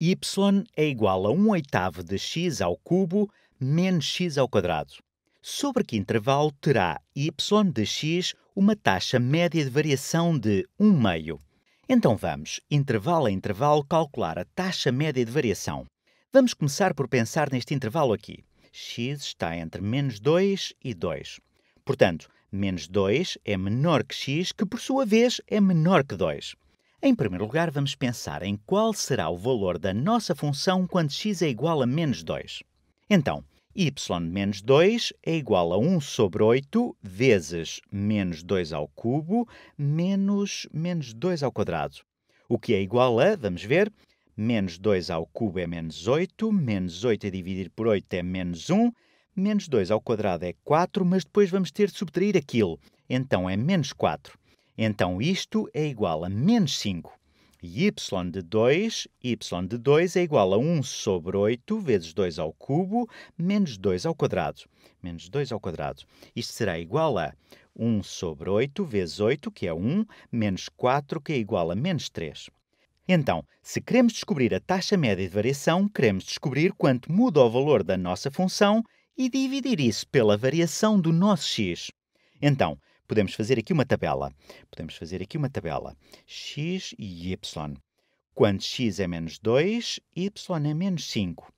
y é igual a 1 oitavo de x ao cubo menos x ao quadrado. Sobre que intervalo terá y de x uma taxa média de variação de 1 meio? Então vamos, intervalo a intervalo, calcular a taxa média de variação. Vamos começar por pensar neste intervalo aqui. x está entre menos 2 e 2. Portanto, menos 2 é menor que x, que por sua vez é menor que 2. Em primeiro lugar, vamos pensar em qual será o valor da nossa função quando x é igual a menos 2. Então, y menos 2 é igual a 1 sobre 8 vezes menos 2 ao cubo menos menos 2 ao quadrado. O que é igual a, vamos ver, menos 2 ao cubo é menos 8, menos 8 a é dividir por 8 é menos 1, menos 2 ao quadrado é 4, mas depois vamos ter de subtrair aquilo. Então é menos 4. Então isto é igual a menos 5. y de 2, y de 2 é igual a 1 sobre 8 vezes 2 ao cubo, menos 2 ao quadrado. Menos 2 ao quadrado. Isto será igual a 1 sobre 8 vezes 8, que é 1, menos 4, que é igual a menos 3. Então, se queremos descobrir a taxa média de variação, queremos descobrir quanto muda o valor da nossa função e dividir isso pela variação do nosso x. Então, podemos fazer aqui uma tabela. Podemos fazer aqui uma tabela. x e y. Quando x é menos 2, y é menos 5.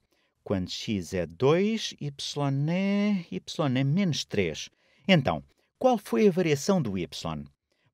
Quando x é 2, y é, y é menos 3. Então, qual foi a variação do y?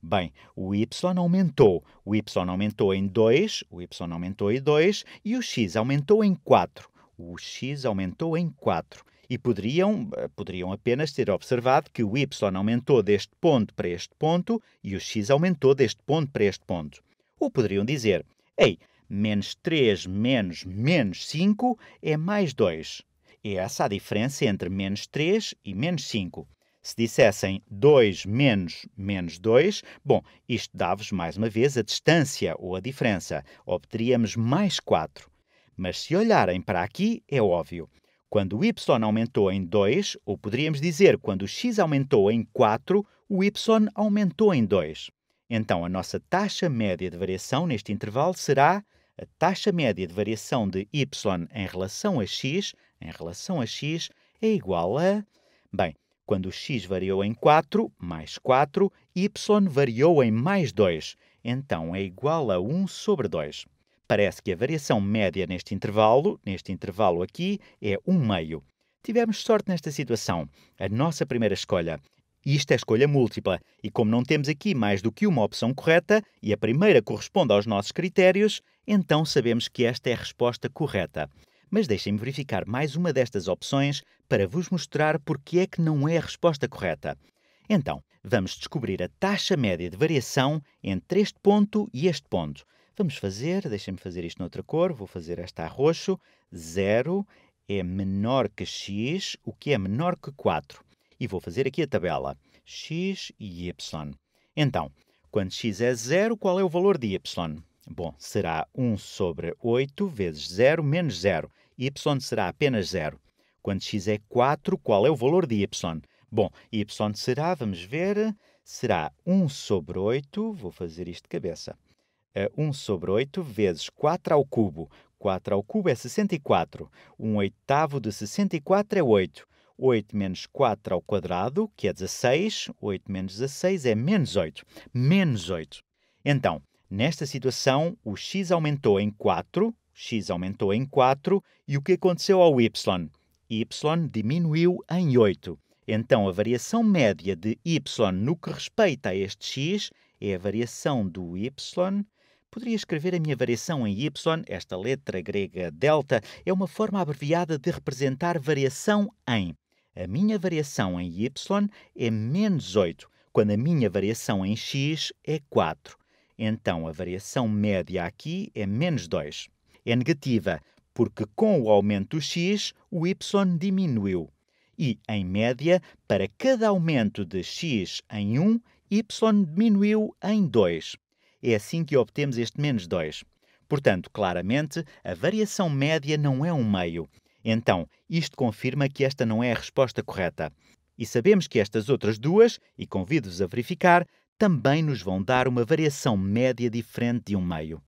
Bem, o y aumentou. O y aumentou em 2, o y aumentou em 2 e o x aumentou em 4. O x aumentou em 4 e poderiam, eh, poderiam apenas ter observado que o y aumentou deste ponto para este ponto e o x aumentou deste ponto para este ponto. Ou poderiam dizer, ei, menos 3 menos menos 5 é mais 2. É essa a diferença entre menos 3 e menos 5. Se dissessem 2 menos menos 2, bom, isto dá vos mais uma vez a distância ou a diferença. Obteríamos mais 4. Mas se olharem para aqui, é óbvio. Quando o y aumentou em 2, ou poderíamos dizer quando o x aumentou em 4, o y aumentou em 2. Então, a nossa taxa média de variação neste intervalo será a taxa média de variação de y em relação a x, em relação a x, é igual a... Bem, quando o x variou em 4, mais 4, y variou em mais 2. Então, é igual a 1 sobre 2. Parece que a variação média neste intervalo, neste intervalo aqui, é um meio. Tivemos sorte nesta situação. A nossa primeira escolha. Isto é escolha múltipla, e como não temos aqui mais do que uma opção correta, e a primeira corresponde aos nossos critérios, então sabemos que esta é a resposta correta. Mas deixem-me verificar mais uma destas opções para vos mostrar porque é que não é a resposta correta. Então, vamos descobrir a taxa média de variação entre este ponto e este ponto. Vamos fazer, deixem-me fazer isto noutra cor, vou fazer esta a roxo. 0 é menor que x, o que é menor que 4. E vou fazer aqui a tabela. x e y. Então, quando x é 0, qual é o valor de y? Bom, será 1 sobre 8 vezes 0 menos 0. y será apenas 0. Quando x é 4, qual é o valor de y? Bom, y será, vamos ver, será 1 sobre 8, vou fazer isto de cabeça, é 1 sobre 8 vezes 4 ao cubo. 4 ao cubo é 64. 1 oitavo de 64 é 8. 8 menos 4 ao quadrado, que é 16. 8 menos 16 é menos 8. Menos 8. Então, nesta situação, o x aumentou em 4, x aumentou em 4, e o que aconteceu ao y? y diminuiu em 8. Então, a variação média de y no que respeita a este x é a variação do y Poderia escrever a minha variação em y, esta letra grega delta é uma forma abreviada de representar variação em. A minha variação em y é menos 8, quando a minha variação em x é 4. Então a variação média aqui é menos 2. É negativa, porque com o aumento do x, o y diminuiu. E, em média, para cada aumento de x em 1, y diminuiu em 2. É assim que obtemos este menos 2. Portanto, claramente, a variação média não é um meio. Então, isto confirma que esta não é a resposta correta. E sabemos que estas outras duas, e convido-vos a verificar, também nos vão dar uma variação média diferente de um meio.